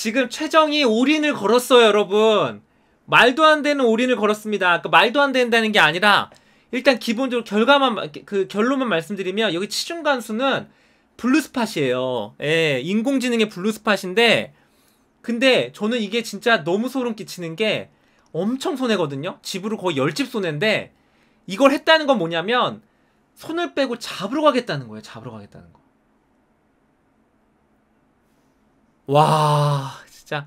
지금 최정이 올인을 걸었어요 여러분 말도 안 되는 올인을 걸었습니다 그 말도 안 된다는 게 아니라 일단 기본적으로 결과만 그 결론만 말씀드리면 여기 치중 간수는 블루스팟이에요 예 인공지능의 블루스팟인데 근데 저는 이게 진짜 너무 소름 끼치는 게 엄청 손해거든요 집으로 거의 1 0집 손해인데 이걸 했다는 건 뭐냐면 손을 빼고 잡으러 가겠다는 거예요 잡으러 가겠다는 거와 진짜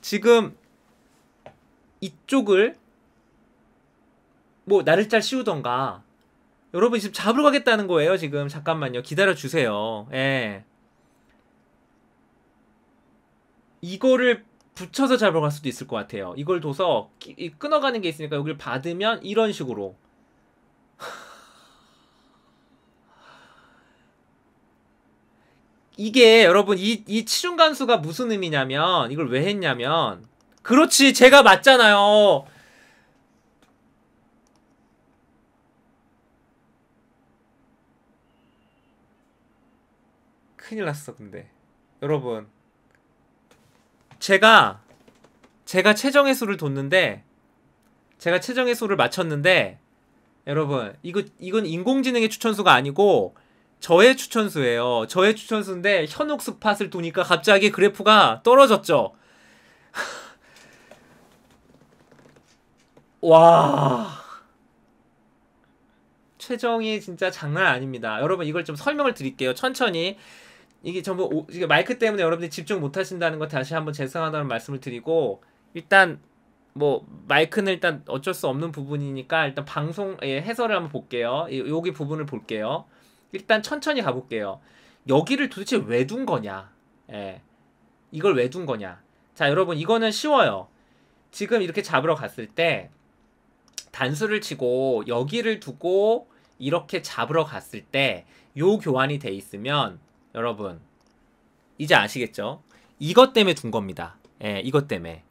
지금 이쪽을 뭐 나를 잘 씌우던가 여러분 지금 잡으러 가겠다는 거예요 지금 잠깐만요 기다려 주세요 예 이거를 붙여서 잡으러 갈 수도 있을 것 같아요 이걸 둬서 끊어가는 게 있으니까 여기를 받으면 이런 식으로 이게 여러분 이, 이 치중간수가 무슨 의미냐면 이걸 왜 했냐면 그렇지 제가 맞잖아요 큰일 났어 근데 여러분 제가 제가 최정의 수를 뒀는데 제가 최정의 수를 맞췄는데 여러분 이거 이건 인공지능의 추천수가 아니고 저의 추천수예요. 저의 추천수인데 현혹 스팟을 두니까 갑자기 그래프가 떨어졌죠. 와. 최정이 진짜 장난 아닙니다. 여러분 이걸 좀 설명을 드릴게요. 천천히. 이게 전부 오, 이게 마이크 때문에 여러분들이 집중 못 하신다는 거 다시 한번 죄송하다는 말씀을 드리고 일단 뭐 마이크는 일단 어쩔 수 없는 부분이니까 일단 방송 예, 해설을 한번 볼게요. 여기 부분을 볼게요. 일단 천천히 가볼게요. 여기를 도대체 왜 둔 거냐? 예. 이걸 왜 둔 거냐? 자, 여러분, 이거는 쉬워요. 지금 이렇게 잡으러 갔을 때, 단수를 치고, 여기를 두고, 이렇게 잡으러 갔을 때, 요 교환이 돼 있으면, 여러분, 이제 아시겠죠? 이것 때문에 둔 겁니다. 예, 이것 때문에.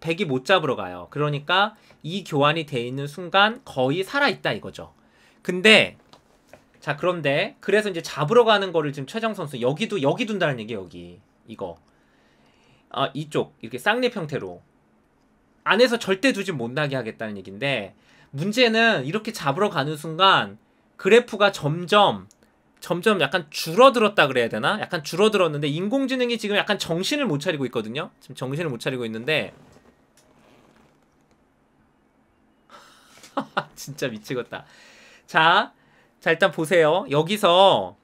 백이 못 잡으러 가요. 그러니까 이 교환이 돼 있는 순간 거의 살아있다 이거죠. 근데 자 그런데 그래서 이제 잡으러 가는 거를 지금 최정 선수 여기도 여기 둔다는 얘기 여기 이거 아 이쪽 이렇게 쌍립 형태로 안에서 절대 두지 못나게 하겠다는 얘기인데 문제는 이렇게 잡으러 가는 순간 그래프가 점점 점점 약간 줄어들었다 그래야 되나? 약간 줄어들었는데 인공지능이 지금 약간 정신을 못 차리고 있거든요. 지금 정신을 못 차리고 있는데 진짜 미치겠다. 자, 자, 일단 보세요. 여기서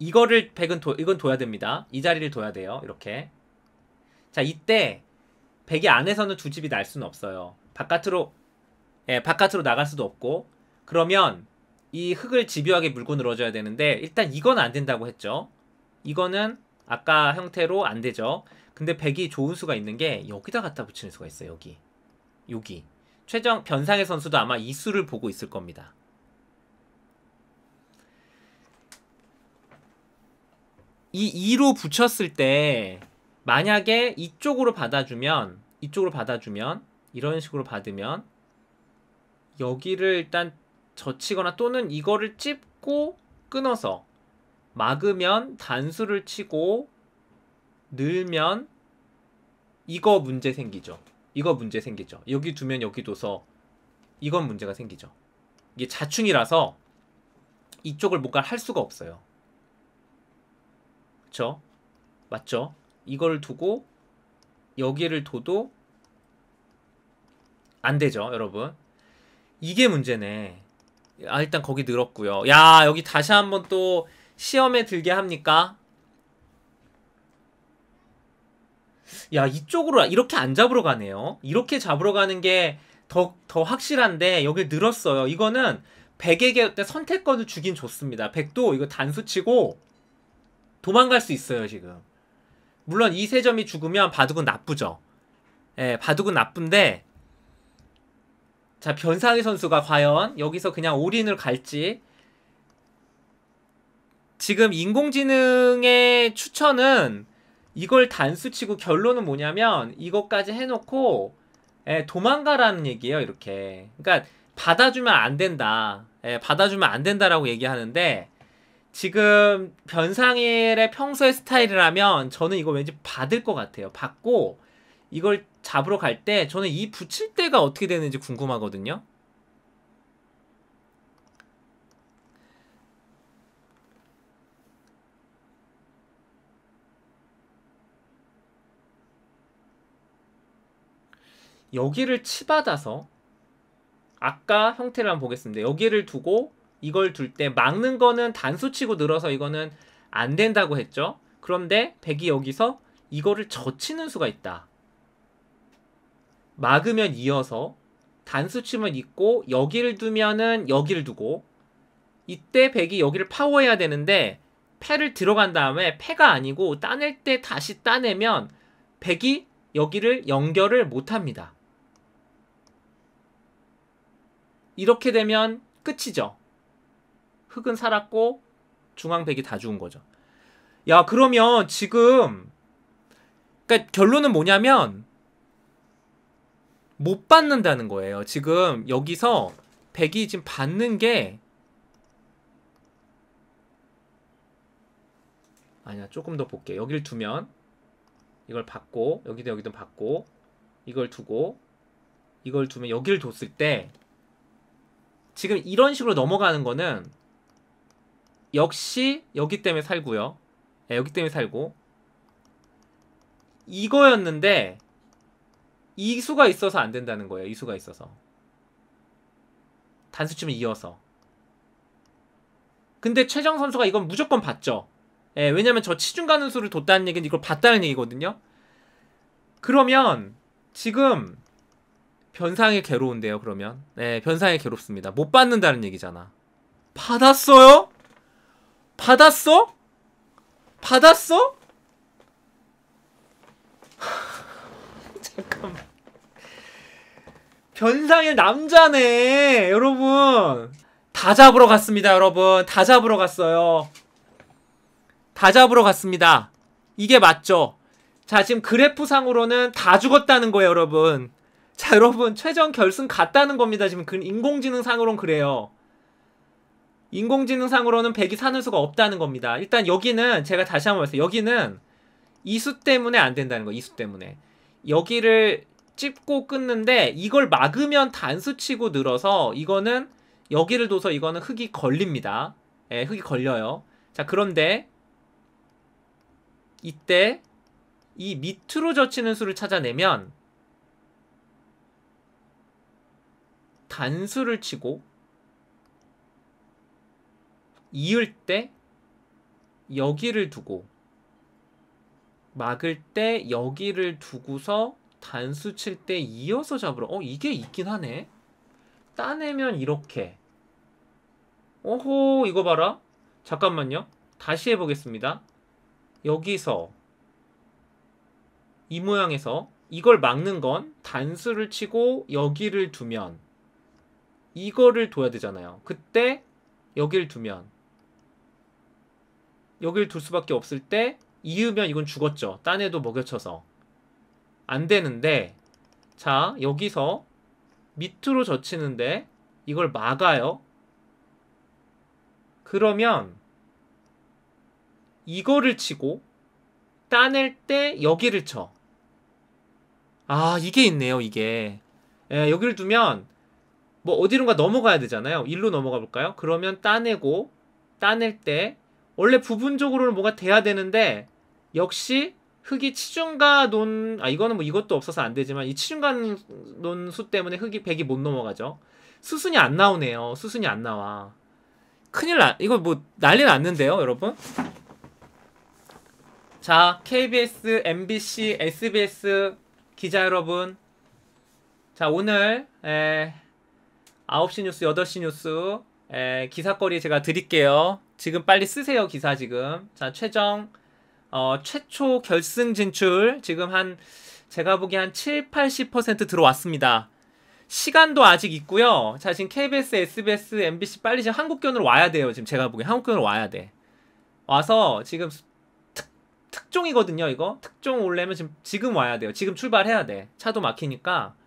이거를 백은 도, 이건 둬야 됩니다. 이 자리를 둬야 돼요. 이렇게. 자, 이때 백이 안에서는 두 집이 날 수는 없어요. 바깥으로 예, 바깥으로 나갈 수도 없고. 그러면 이 흙을 집요하게 물고 늘어져야 되는데 일단 이건 안 된다고 했죠. 이거는 아까 형태로 안 되죠. 근데 백이 좋은 수가 있는 게 여기다 갖다 붙이는 수가 있어요. 여기. 여기. 최정 변상의 선수도 아마 이 수를 보고 있을 겁니다. 이 2로 붙였을 때 만약에 이쪽으로 받아주면 이쪽으로 받아주면 이런 식으로 받으면 여기를 일단 젖히거나 또는 이거를 찝고 끊어서 막으면 단수를 치고 늘면 이거 문제 생기죠. 이거 문제 생기죠. 여기 두면 여기 둬서 이건 문제가 생기죠. 이게 자충이라서 이쪽을 뭔가 할 수가 없어요. 그쵸? 맞죠? 이걸 두고 여기를 둬도 안 되죠, 여러분. 이게 문제네. 아, 일단 거기 늘었고요. 야, 여기 다시 한번 또 시험에 들게 합니까? 야, 이쪽으로 이렇게 안 잡으러 가네요. 이렇게 잡으러 가는 게 더 더 확실한데 여기 늘었어요. 이거는 100에게 선택권을 주긴 좋습니다 100도 이거 단수치고 도망갈 수 있어요 지금 물론 이 세점이 죽으면 바둑은 나쁘죠 예, 바둑은 나쁜데 자 변상희 선수가 과연 여기서 그냥 올인을 갈지 지금 인공지능의 추천은 이걸 단수치고 결론은 뭐냐면 이것까지 해놓고 예, 도망가라는 얘기예요 이렇게 그러니까 받아주면 안 된다 예, 받아주면 안 된다라고 얘기하는데 지금 변상일의 평소의 스타일이라면 저는 이거 왠지 받을 것 같아요. 받고 이걸 잡으러 갈 때 저는 이 붙일 때가 어떻게 되는지 궁금하거든요. 여기를 치받아서 아까 형태를 한번 보겠습니다. 여기를 두고 이걸 둘 때 막는 거는 단수치고 늘어서 이거는 안 된다고 했죠. 그런데 백이 여기서 이거를 젖히는 수가 있다. 막으면 이어서 단수치면 있고 여기를 두면은 여기를 두고 이때 백이 여기를 파워해야 되는데 패를 들어간 다음에 패가 아니고 따낼 때 다시 따내면 백이 여기를 연결을 못합니다. 이렇게 되면 끝이죠. 흑은 살았고 중앙백이 다 죽은 거죠. 야 그러면 지금 그러니까 결론은 뭐냐면 못 받는다는 거예요. 지금 여기서 백이 지금 받는 게 아니야 조금 더 볼게. 여기를 두면 이걸 받고 여기도 여기도 받고 이걸 두고 이걸 두면 여기를 뒀을 때 지금 이런 식으로 넘어가는 거는 역시 여기 때문에 살고요. 네, 여기 때문에 살고 이거였는데 이 수가 있어서 안 된다는 거예요. 이 수가 있어서 단수치면 이어서 근데 최정 선수가 이건 무조건 봤죠. 예, 왜냐면 저 치중 가는 수를 뒀다는 얘기는 이걸 봤다는 얘기거든요. 그러면 지금 변상에 괴로운데요, 그러면. 네, 변상에 괴롭습니다. 못 받는다는 얘기잖아. 받았어요? 받았어? 받았어? 잠깐만. 변상일 남자네, 여러분. 다 잡으러 갔습니다, 여러분. 다 잡으러 갔어요. 다 잡으러 갔습니다. 이게 맞죠? 자, 지금 그래프상으로는 다 죽었다는 거예요, 여러분. 자, 여러분. 최종 결승 갔다는 겁니다. 지금 그 인공지능상으론 그래요. 인공지능상으로는 1 0 0이 사는 수가 없다는 겁니다. 일단 여기는 제가 다시 한번 말씀 여기는 이수 때문에 안 된다는 거. 이수 때문에. 여기를 찝고 끊는데 이걸 막으면 단수치고 늘어서 이거는 여기를 둬서 이거는 흙이 걸립니다. 예, 흙이 걸려요. 자, 그런데 이때 이 밑으로 젖히는 수를 찾아내면 단수를 치고 이을 때 여기를 두고 막을 때 여기를 두고서 단수 칠때 이어서 잡으러 어 이게 있긴 하네 따내면 이렇게 오호 이거 봐라 잠깐만요 다시 해보겠습니다 여기서 이 모양에서 이걸 막는 건 단수를 치고 여기를 두면 이거를 둬야 되잖아요 그때 여기를 두면 여길 둘 수밖에 없을 때 이으면 이건 죽었죠. 딴 애도 먹여쳐서. 안 되는데 자 여기서 밑으로 젖히는데 이걸 막아요. 그러면 이거를 치고 따낼 때 여기를 쳐. 아 이게 있네요 이게. 예, 여기를 두면 뭐 어디론가 넘어가야 되잖아요. 일로 넘어가 볼까요? 그러면 따내고 따낼 때 원래 부분적으로는 뭐가 돼야 되는데 역시 흑이 치중가 논, 아, 이거는 뭐 이것도 없어서 안 되지만 이 치중가 논수 때문에 흑이 100이 못 넘어가죠. 수순이 안 나오네요. 수순이 안 나와. 큰일 나, 이거 뭐 난리 났는데요, 여러분? 자, KBS, MBC, SBS 기자 여러분. 자, 오늘, 에, 9시 뉴스, 8시 뉴스, 에, 기사거리 제가 드릴게요. 지금 빨리 쓰세요 기사 지금 자 최정 어, 최초 결승 진출 지금 한 제가 보기한 7, 80% 들어왔습니다. 시간도 아직 있고요. 자 지금 KBS, SBS, MBC 빨리 지금 한국견으로 와야 돼요. 지금 제가 보기 한국견으로 와야 돼. 와서 지금 특, 특종이거든요. 이거 특종 올려면 지금 지금 와야 돼요. 지금 출발해야 돼. 차도 막히니까